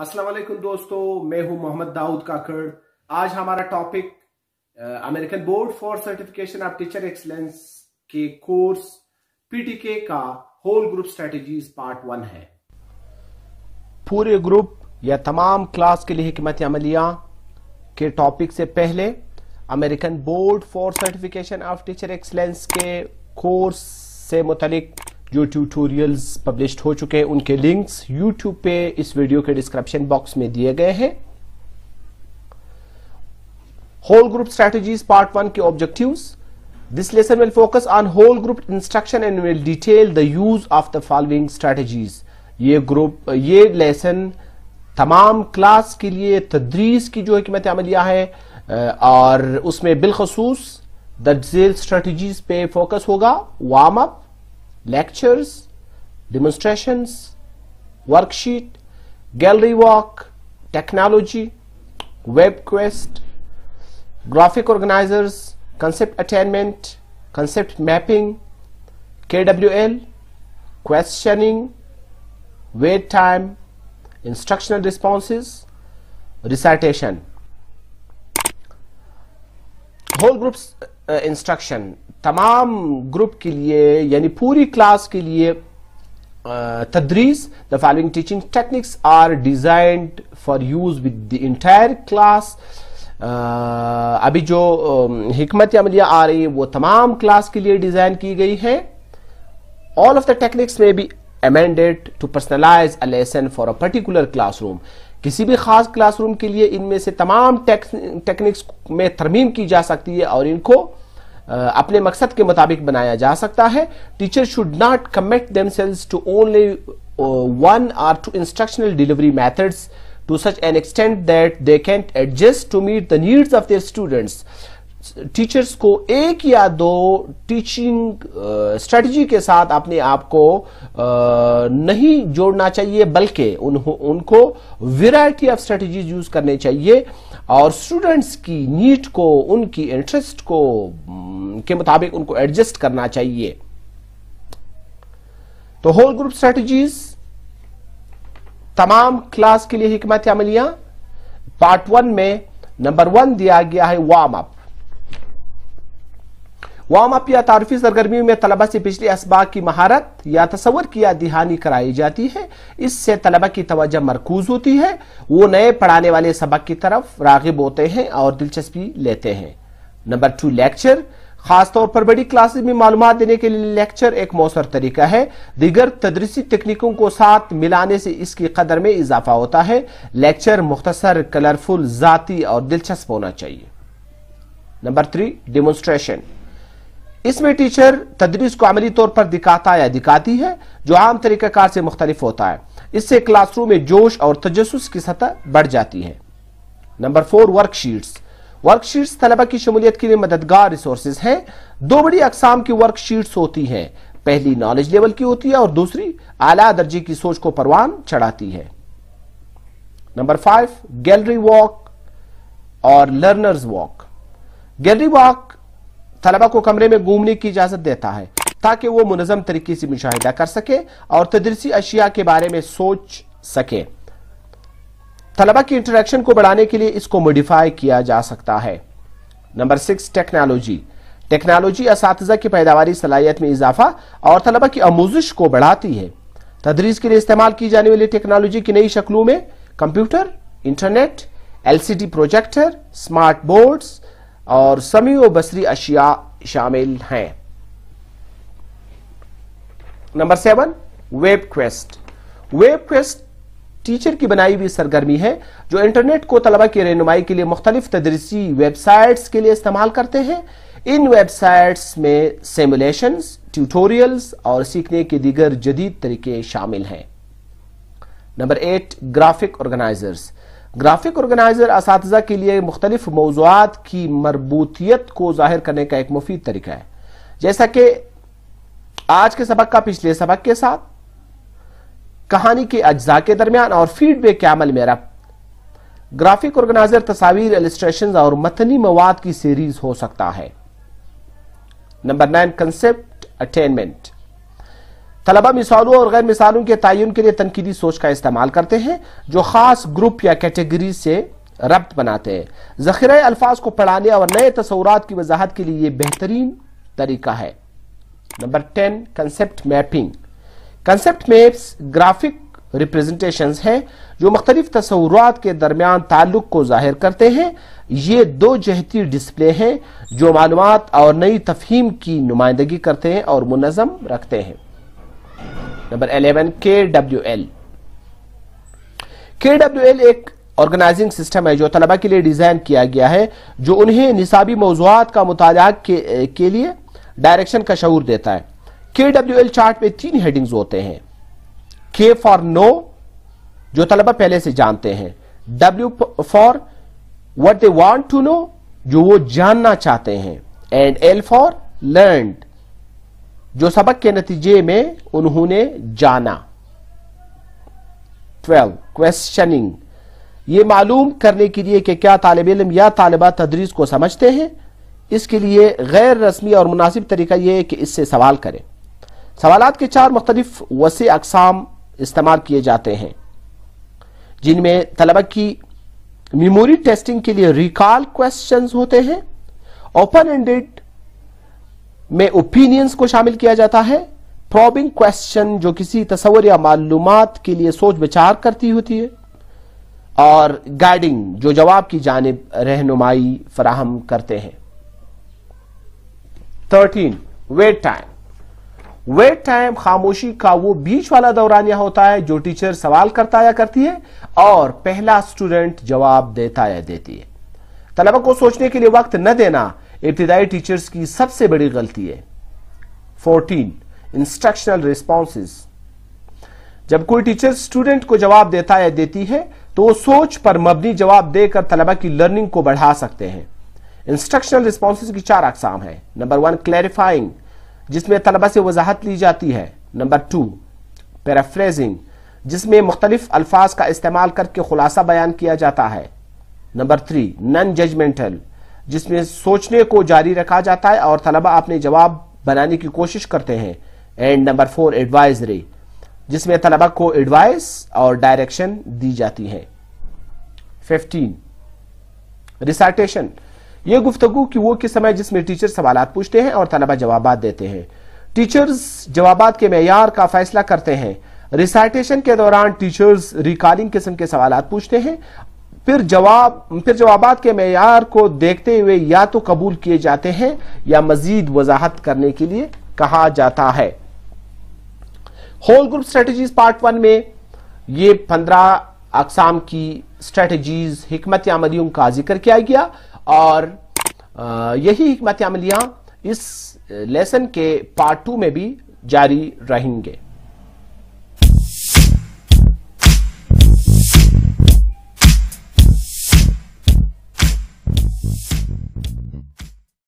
अस्सलाम वालेकुम दोस्तों मैं हूं मोहम्मद दाऊद काकड़ आज हमारा topic American board for certification of teacher excellence के कोर्स पीटीके का whole group strategies part one है पूरे ग्रुप या तमाम क्लास के लिए हमत अमलिया के टॉपिक से पहले American board for certification of teacher excellence के कोर्स से मुतलिक जो ट्यूटोरियल्स पब्लिश हो चुके हैं उनके लिंक्स यूट्यूब पे इस वीडियो के डिस्क्रिप्शन बॉक्स में दिए गए हैं whole group strategies part one के objective this lesson will focus on whole group instruction and will detail the use of the following strategies ये ग्रुप ये लेसन तमाम क्लास के लिए तदरीस की जो हमत अमलिया है और उसमें बिलखसूस द जेल स्ट्रेटजीज पे फोकस होगा warm up lectures, demonstrations, worksheet, gallery walk, technology, web quest, graphic organizers, concept attainment, concept mapping, KWL, questioning, wait time, instructional responses, recitation. Whole group instruction तमाम ग्रुप के लिए यानी पूरी क्लास के लिए uh, तदरीस the following teaching techniques are designed for use with the entire class अभी जो हिकमत um, अमलिया आ रही है वो तमाम क्लास के लिए डिजाइन की गई है ऑल ऑफ द टेक्निक्स में be amended to personalize a lesson for a particular classroom किसी भी खास क्लासरूम के लिए इनमें से तमाम टेक्निक्स में तरमीम की जा सकती है और इनको अपने मकसद के मुताबिक बनाया जा सकता है teacher should not commit themselves to only one or two instructional delivery methods to such an extent that they can't adjust to meet the needs of their students teachers को एक या दो टीचिंग स्ट्रेटजी के साथ अपने आप को नहीं जोड़ना चाहिए बल्कि उन, उनको वैरायटी ऑफ स्ट्रेटजीज यूज करने चाहिए और स्टूडेंट्स की नीड को उनकी इंटरेस्ट को के मुताबिक उनको एडजस्ट करना चाहिए तो होल ग्रुप स्ट्रेटजीज तमाम क्लास के लिए हमत अमलियां पार्ट वन में नंबर वन दिया गया है वार्म अप वार्म अप या तारफी सरगर्मियों में तलबा से पिछले इसबाक की महारत या तस्वर की या दिहानी कराई जाती है इससे तलबा की तोजह मरकूज होती है वो नए पढ़ाने वाले सबक की तरफ रागिब होते हैं और दिलचस्पी लेते हैं नंबर टू लेक्चर खासतौर पर बड़ी क्लासेस में मालूम देने के लिए लेक्चर एक मौसर तरीका है दीगर तदरीसी तकनीकों को साथ मिलाने से इसकी कदर में इजाफा होता है लेक्चर मुख्तसर कलरफुल जाती और दिलचस्प होना चाहिए नंबर थ्री डेमोन्स्ट्रेशन इसमें टीचर तदरीस को अमली तौर पर दिखाता या दिखाती है जो आम तरीक़ाकार से मुख्तलिफ होता है इससे क्लासरूम में जोश और तजस की सतह बढ़ जाती है नंबर फोर वर्कशीट्स वर्कशीट्स तलबा की शमूलियत के लिए मददगार रिसोर्स हैं दो बड़ी अकसाम की वर्कशीट्स होती हैं पहली नॉलेज लेवल की होती है और दूसरी आला दर्जे की सोच को परवान चढ़ाती है नंबर फाइव गैलरी वॉक और लर्नर्स वॉक गैलरी वॉक तलबा को कमरे में घूमने की इजाजत देता है ताकि वो मुनजम तरीके से मुशाहिदा कर सके और तदरसी अशिया के बारे में सोच सके तलबा की इंटरेक्शन को बढ़ाने के लिए इसको मोडिफाई किया जा सकता है नंबर सिक्स टेक्नोलॉजी टेक्नोलॉजी इस की पैदावारी सलाहियत में इजाफा और तलबा की आमोजिश को बढ़ाती है तदरीस के लिए इस्तेमाल की जाने वाली टेक्नोलॉजी की नई शक्लों में computer internet LCD projector smart boards और समी व बसरी अशिया शामिल हैं number seven web quest web quest teacher की बनाई हुई सरगर्मी है जो इंटरनेट को तलबा की रहनुमाई के लिए मुख्तलिफ तदरीसी वेबसाइट्स के लिए इस्तेमाल करते हैं इन वेबसाइट्स में सिमुलेशंस ट्यूटोरियल्स और सीखने के दीगर जदीद तरीके शामिल हैं number eight graphic organizers graphic organizer इस के लिए मुख्तलिफ मौजूद की मरबूतियत को जाहिर करने का एक मुफीद तरीका है जैसा कि आज के सबक का पिछले सबक के साथ कहानी के अज्जा के दरमियान और फीडबैक के अमल में रब ग्राफिक ऑर्गेनाइजर तस्वीर एलिस्ट्रेशन और मतनी मवाद की सीरीज हो सकता है नंबर नाइन कंसेप्ट अटेनमेंट तलबा मिसालों और गैर मिसालों के तयन के लिए तनकीदी सोच का इस्तेमाल करते हैं जो ख़ास ग्रुप या कैटेगरी से रब्त बनाते हैं जखीरा अल्फाज को पढ़ाने और नए तस्वूर की वजाहत के लिए बेहतरीन तरीका है number ten concept mapping concept maps graphic representation हैं जो मुख्तलिफ तस्वूर के दरमियान ताल्लुक को जाहिर करते हैं ये दो जहती डिस्प्ले हैं जो मालूम और नई तफहीम की नुमाइंदगी करते हैं और मुनज़म रखते हैं number eleven K W L K W L एक ऑर्गेनाइजिंग सिस्टम है जो तलबा के लिए डिज़ाइन किया गया है जो उन्हें निसाबी मौजूद का मुताला के, के लिए डायरेक्शन का शूर देता है के डब्ल्यू एल चार्ट में तीन हेडिंग्स होते हैं के फॉर नो जो तलबा पहले से जानते हैं W for what they want to know जो वो जानना चाहते हैं एंड एल फॉर लर्न जो सबक के नतीजे में उन्होंने जाना ट्वेल्व क्वेश्चनिंग ये मालूम करने के लिए कि क्या तालब इलम या तालबा तदरीस को समझते हैं इसके लिए गैर रस्मी और मुनासिब तरीका यह है कि इससे सवाल करें सवालत के चार मुख्तलिफ वसे अकसाम इस्तेमाल किए जाते हैं जिनमें तलबा की मेमोरी टेस्टिंग के लिए रिकॉल क्वेश्चन होते हैं ओपन एंडेड में ओपिनियंस को शामिल किया जाता है प्रॉबिंग क्वेश्चन जो किसी तस्वर या मालूम के लिए सोच विचार करती होती है और गाइडिंग जो जवाब की जानब रहनुमाई फराहम करते हैं thirteen wait time wait time खामोशी का वो बीच वाला दौरानिया होता है जो टीचर सवाल करता या करती है और पहला स्टूडेंट जवाब देता या देती है तलबा को सोचने के लिए वक्त न देना इब्तदाई टीचर्स की सबसे बड़ी गलती है फोर्टीन इंस्ट्रक्शनल रिस्पॉन्स जब कोई टीचर स्टूडेंट को जवाब देता या देती है तो वो सोच पर मबनी जवाब देकर तलबा की लर्निंग को बढ़ा सकते हैं इंस्ट्रक्शनल रिस्पॉन्स की चार अकसाम है नंबर वन क्लैरिफाइंग जिसमें तलबा से वजाहत ली जाती है नंबर टू पैराफ्रेजिंग जिसमें मुख्तलिफ अल्फाज का इस्तेमाल करके खुलासा बयान किया जाता है नंबर थ्री नन जजमेंटल जिसमें सोचने को जारी रखा जाता है और तलबा अपने जवाब बनाने की कोशिश करते हैं एंड नंबर फोर एडवाइजरी जिसमें तलबा को एडवाइस और डायरेक्शन दी जाती है फिफ्टीन रिसाइटेशन ये गुफ्तगु की वो किस्म है जिसमें टीचर सवाल पूछते हैं और तलबा जवाब देते हैं टीचर्स जवाब के मैार का फैसला करते हैं रिसाइटेशन के दौरान टीचर्स रिकॉर्डिंग किस्म के सवाल पूछते हैं फिर जवाब फिर जवाब के मैार को देखते हुए या तो कबूल किए जाते हैं या मजीद वजाहत करने के लिए कहा जाता है whole group strategies part one में ये पंद्रह अकसाम की स्ट्रेटजीज हमत अमलियों का जिक्र किया गया और यही हमत अमलियां इस लेसन के पार्ट टू में भी जारी रहेंगे